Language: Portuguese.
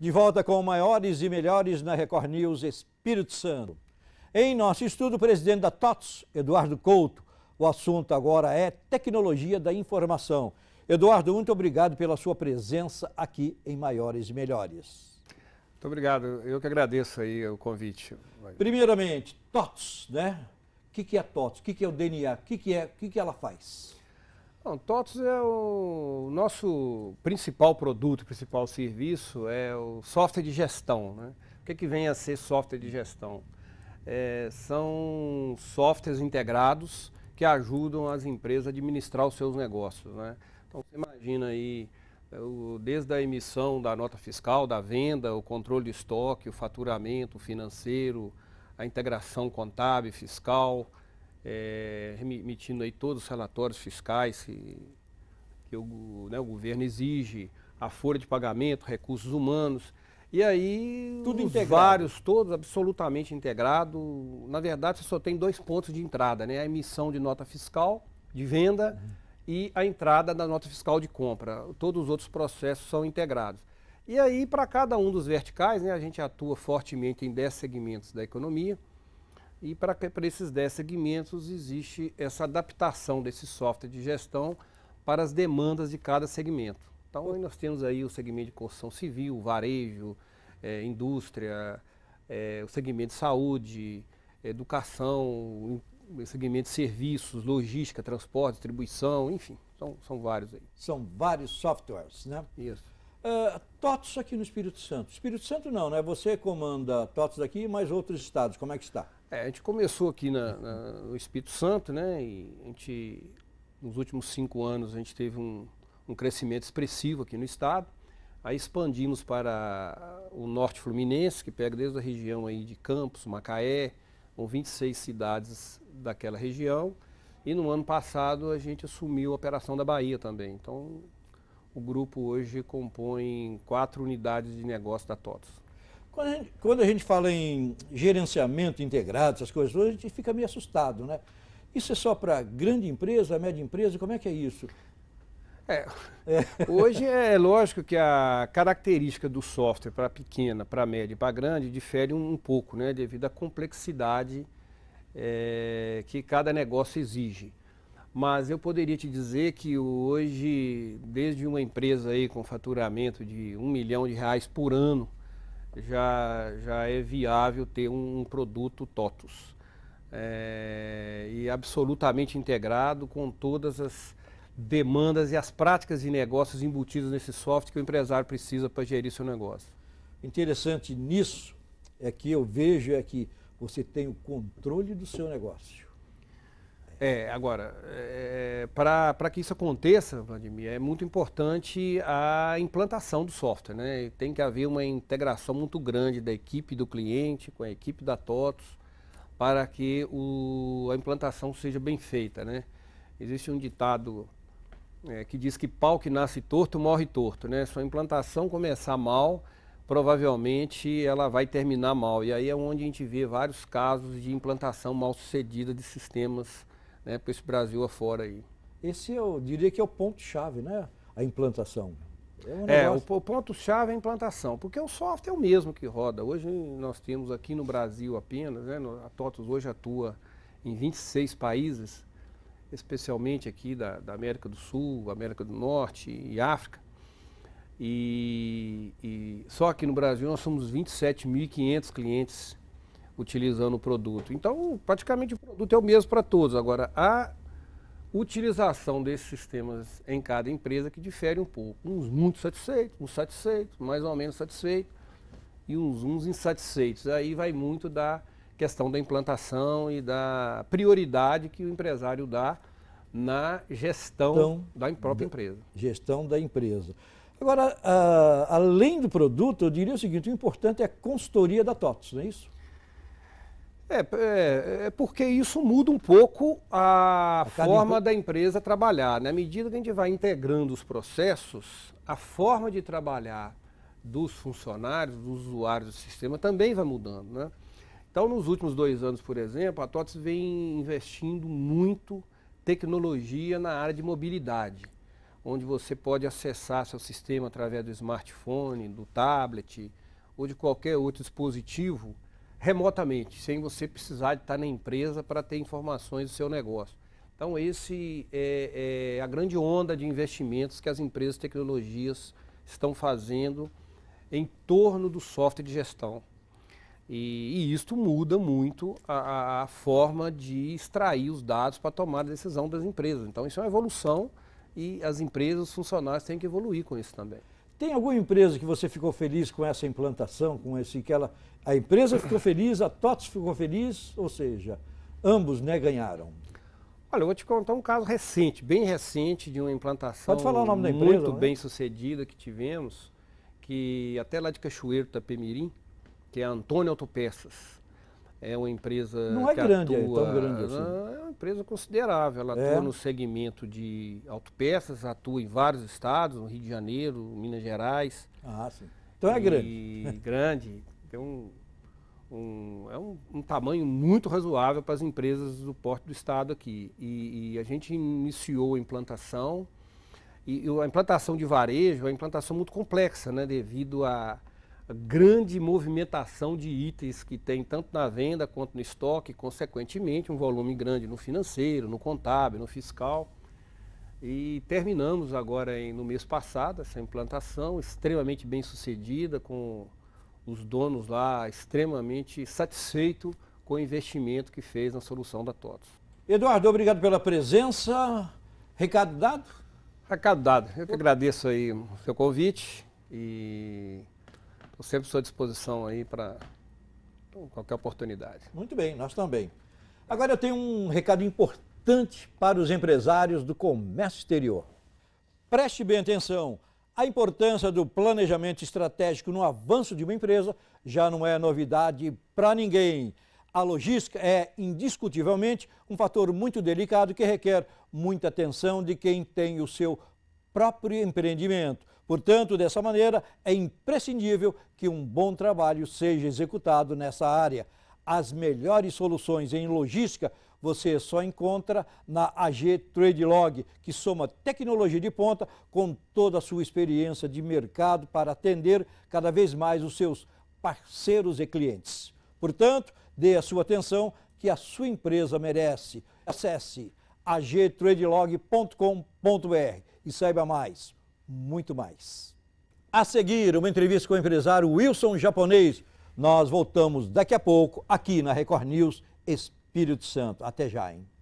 De volta com maiores e melhores na Record News Espírito Santo. Em nosso estudo, o presidente da TOTS, Eduardo Couto. O assunto agora é tecnologia da informação. Eduardo, muito obrigado pela sua presença aqui em Maiores e Melhores. Muito obrigado. Eu que agradeço aí o convite. Primeiramente, TOTS, né? O que, é TOTS? O que, é o DNA? O que, é, o que, que ela faz? Bom, TOTS é o nosso principal produto, principal serviço, é o software de gestão. Né? O que, é que vem a ser software de gestão? É, são softwares integrados que ajudam as empresas a administrar os seus negócios. Né? Então, você imagina aí, é, desde a emissão da nota fiscal, da venda, o controle de estoque, o faturamento financeiro, a integração contábil, fiscal, é, aí todos os relatórios fiscais que, que o, né, o governo exige, a folha de pagamento, recursos humanos. E aí, Tudo os integrado. vários, todos absolutamente integrado. Na verdade, você só tem dois pontos de entrada, né? A emissão de nota fiscal de venda uhum. e a entrada da nota fiscal de compra. Todos os outros processos são integrados. E aí, para cada um dos verticais, né, a gente atua fortemente em 10 segmentos da economia. E para esses 10 segmentos existe essa adaptação desse software de gestão para as demandas de cada segmento. Então nós temos aí o segmento de construção civil, varejo, é, indústria, é, o segmento de saúde, educação, o segmento de serviços, logística, transporte, distribuição, enfim, são, são vários aí. São vários softwares, né? Isso. Uh, TOTS aqui no Espírito Santo. Espírito Santo não, né? Você comanda TOTS aqui, mas outros estados, como é que está? É, a gente começou aqui na, na, no Espírito Santo, né? E a gente, nos últimos cinco anos, a gente teve um, um crescimento expressivo aqui no estado. Aí expandimos para o norte fluminense, que pega desde a região aí de Campos, Macaé, com 26 cidades daquela região. E no ano passado a gente assumiu a operação da Bahia também. Então o grupo hoje compõe quatro unidades de negócio da TOTOS. Quando a, gente, quando a gente fala em gerenciamento integrado, essas coisas, a gente fica meio assustado, né? Isso é só para grande empresa, média empresa, como é que é isso? É, é. hoje é lógico que a característica do software para pequena, para média e para grande difere um, um, pouco, né? Devido à complexidade é, que cada negócio exige. Mas eu poderia te dizer que hoje, desde uma empresa aí com faturamento de um milhão de reais por ano, já, já é viável ter um, um produto TOTUS. É, e absolutamente integrado com todas as demandas e as práticas de negócios embutidas nesse software que o empresário precisa para gerir seu negócio. Interessante nisso é que eu vejo é que você tem o controle do seu negócio. É, agora, é, para que isso aconteça, Vladimir, é muito importante a implantação do software, né? Tem que haver uma integração muito grande da equipe do cliente com a equipe da TOTOS para que o, a implantação seja bem feita, né? Existe um ditado é, que diz que pau que nasce torto morre torto, né? Se a implantação começar mal, provavelmente ela vai terminar mal. E aí é onde a gente vê vários casos de implantação mal sucedida de sistemas né, para esse Brasil afora aí. Esse eu é diria que é o ponto-chave, né? A implantação. É, um é o, ponto-chave é a implantação, porque o software é o mesmo que roda. Hoje nós temos aqui no Brasil apenas, né, a Toto's hoje atua em 26 países, especialmente aqui da, da, América do Sul, América do Norte e África. E, e só aqui no Brasil nós somos 27.500 clientes utilizando o produto. Então, praticamente o produto é o mesmo para todos. Agora, a utilização desses sistemas em cada empresa que difere um pouco. Uns muito satisfeitos, uns satisfeitos, mais ou menos satisfeitos, e uns, uns insatisfeitos. Aí vai muito da questão da implantação e da prioridade que o empresário dá na gestão então, da própria empresa. Gestão da empresa. Agora, além do produto, eu diria o seguinte, o importante é a consultoria da TOTS, não é isso? É, é, é, porque isso muda um pouco a, a forma cada... da empresa trabalhar. Na né? medida que a gente vai integrando os processos, a forma de trabalhar dos funcionários, dos usuários do sistema também vai mudando. Né? Então, nos últimos dois anos, por exemplo, a TOTS vem investindo muito tecnologia na área de mobilidade, onde você pode acessar seu sistema através do smartphone, do tablet ou de qualquer outro dispositivo remotamente, sem você precisar de estar na empresa para ter informações do seu negócio. Então, esse é, é, a grande onda de investimentos que as empresas de tecnologias estão fazendo em torno do software de gestão. E, e isto muda muito a, a, forma de extrair os dados para tomar a decisão das empresas. Então, isso é uma evolução e as empresas, os funcionários têm que evoluir com isso também. Tem alguma empresa que você ficou feliz com essa implantação, com esse que ela. A empresa ficou feliz, a TOTS ficou feliz, ou seja, ambos né, ganharam. Olha, eu vou te contar um caso recente, bem recente, de uma implantação Pode falar o nome da empresa, muito né? bem sucedida que tivemos, que até lá de Cachoeiro, Tapemirim, que é a Antônio Autopeças é uma empresa. Não é grande, é atua, é tão grande assim. Ah, é uma empresa considerável. Ela é. atua no segmento de autopeças, atua em vários estados, no Rio de Janeiro, Minas Gerais. Ah, sim. Então é grande. grande. Tem um, um é um, um, tamanho muito razoável para as empresas do porte do estado aqui. E, e a gente iniciou a implantação. E, e a implantação de varejo é uma implantação muito complexa, né? Devido a grande movimentação de itens que tem tanto na venda quanto no estoque, consequentemente um volume grande no financeiro, no contábil, no fiscal. E terminamos agora em, no mês passado essa implantação, extremamente bem sucedida, com os donos lá extremamente satisfeitos com o investimento que fez na solução da TOTOS. Eduardo, obrigado pela presença. Recado dado? Recado dado. Eu que agradeço aí o seu convite e Estou sempre à à disposição aí para qualquer oportunidade. Muito bem, nós também. Agora eu tenho um recado importante para os empresários do comércio exterior. Preste bem atenção. A importância do planejamento estratégico no avanço de uma empresa já não é novidade para ninguém. A logística é indiscutivelmente um fator muito delicado que requer muita atenção de quem tem o seu próprio empreendimento. Portanto, dessa maneira, é imprescindível que um bom trabalho seja executado nessa área. As melhores soluções em logística você só encontra na AG Tradelog, que soma tecnologia de ponta com toda a sua experiência de mercado para atender cada vez mais os seus parceiros e clientes. Portanto, dê a sua atenção que a sua empresa merece. Acesse agtradelog.com.br e saiba mais muito mais. A seguir, uma entrevista com o empresário Wilson Japonês. Nós voltamos daqui a pouco aqui na Record News Espírito Santo. Até já, hein?